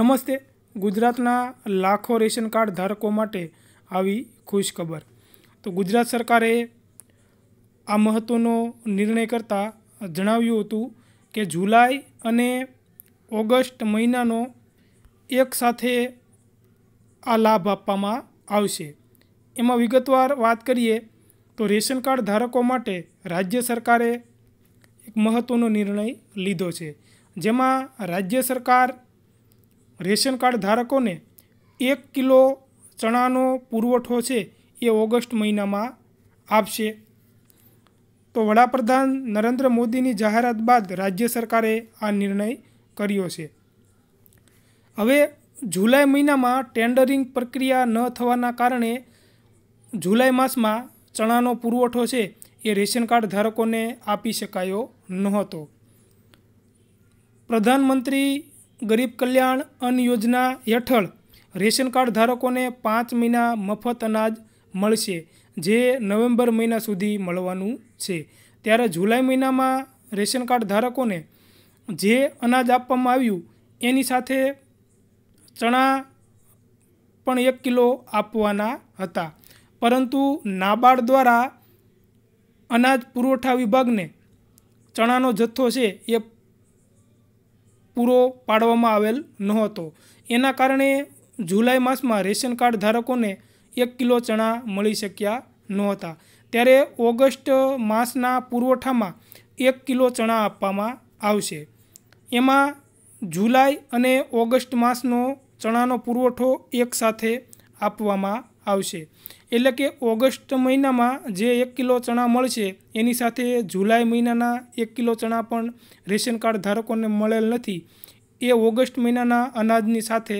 નમસ્તે ગુજરાતના લાખો રેશન કાર્ડ ધારકો માટે આવી ખુશખબર તો ગુજરાત સરકારે આ મહત્ત્વનો નિર્ણય કરતાં જણાવ્યું હતું કે જુલાઈ અને ઓગસ્ટ મહિનાનો એક સાથે આ લાભ આપવામાં આવશે એમાં વિગતવાર વાત કરીએ તો રેશન કાર્ડ ધારકો માટે રાજ્ય સરકારે એક મહત્ત્વનો નિર્ણય લીધો છે જેમાં રાજ્ય સરકાર રેશન કાર્ડ ધારકોને એક કિલો ચણાનો પુરવઠો છે એ ઓગસ્ટ મહિનામાં આપશે તો વડાપ્રધાન નરેન્દ્ર મોદીની જાહેરાત બાદ રાજ્ય સરકારે આ નિર્ણય કર્યો છે હવે જુલાઈ મહિનામાં ટેન્ડરિંગ પ્રક્રિયા ન થવાના કારણે જુલાઈ માસમાં ચણાનો પુરવઠો છે એ રેશન કાર્ડ ધારકોને આપી શકાયો નહોતો પ્રધાનમંત્રી ગરીબ કલ્યાણ અન્ન યોજના હેઠળ રેશન કાર્ડ ધારકોને પાંચ મહિના મફત અનાજ મળશે જે નવેમ્બર મહિના સુધી મળવાનું છે ત્યારે જુલાઈ મહિનામાં રેશન કાર્ડ ધારકોને જે અનાજ આપવામાં આવ્યું એની સાથે ચણા પણ એક કિલો આપવાના હતા પરંતુ નાબાર્ડ દ્વારા અનાજ પુરવઠા વિભાગને ચણાનો જથ્થો છે એ પૂરો પાડવામાં આવેલ નહોતો એના કારણે જુલાઈ માસમાં રેશન કાર્ડ ધારકોને એક કિલો ચણા મળી શક્યા નહોતા ત્યારે ઓગસ્ટ માસના પુરવઠામાં એક કિલો ચણા આપવામાં આવશે એમાં જુલાઈ અને ઓગસ્ટ માસનો ચણાનો પુરવઠો એકસાથે આપવામાં આવશે એટલે કે ઓગસ્ટ મહિનામાં જે એક કિલો ચણા મળશે એની સાથે જુલાઈ મહિનાના એક કિલો ચણા પણ રેશન કાર્ડ ધારકોને મળેલ નથી એ ઓગસ્ટ મહિનાના અનાજની સાથે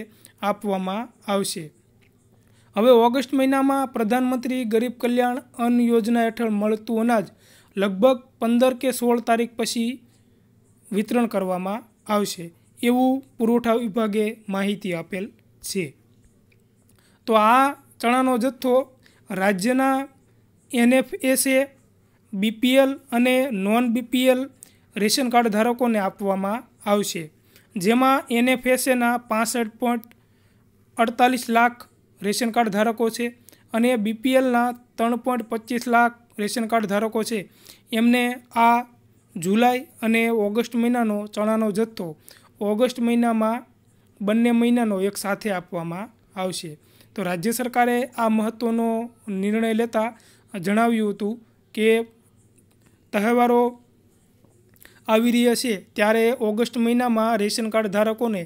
આપવામાં આવશે હવે ઓગસ્ટ મહિનામાં પ્રધાનમંત્રી ગરીબ કલ્યાણ અન્ન યોજના હેઠળ મળતું અનાજ લગભગ પંદર કે સોળ તારીખ પછી વિતરણ કરવામાં આવશે એવું પુરવઠા વિભાગે માહિતી આપેલ છે તો આ ચણાનો જથ્થો રાજ્યના એનએફએસએ બીપીએલ અને નોન બીપીએલ રેશન કાર્ડ ધારકોને આપવામાં આવશે જેમાં એનએફએસએના પાસઠ પોઈન્ટ અડતાલીસ લાખ રેશન કાર્ડ ધારકો છે અને બીપીએલના ત્રણ પોઈન્ટ પચીસ લાખ રેશન કાર્ડ ધારકો છે એમને આ જુલાઈ અને ઓગસ્ટ મહિનાનો ચણાનો જથ્થો ઓગસ્ટ મહિનામાં બંને મહિનાનો એક સાથે આપવામાં આવશે તો રાજ્ય સરકારે આ મહત્ત્વનો નિર્ણય લેતા જણાવ્યું હતું કે તહેવારો આવી રહ્યા છે ત્યારે ઓગસ્ટ મહિનામાં રેશન કાર્ડ ધારકોને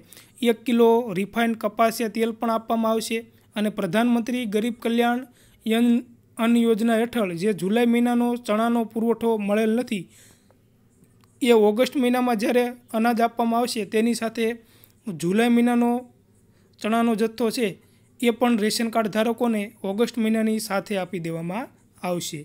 એક કિલો રિફાઇન્ડ કપાસિયા તેલ પણ આપવામાં આવશે અને પ્રધાનમંત્રી ગરીબ કલ્યાણ યન અન્ન યોજના હેઠળ જે જુલાઈ મહિનાનો ચણાનો પુરવઠો મળેલ નથી એ ઓગસ્ટ મહિનામાં જ્યારે અનાજ આપવામાં આવશે તેની સાથે જુલાઈ મહિનાનો ચણાનો જથ્થો છે એ પણ રેશન કાર્ડ ધારકોને ઓગસ્ટ મહિનાની સાથે આપી દેવામાં આવશે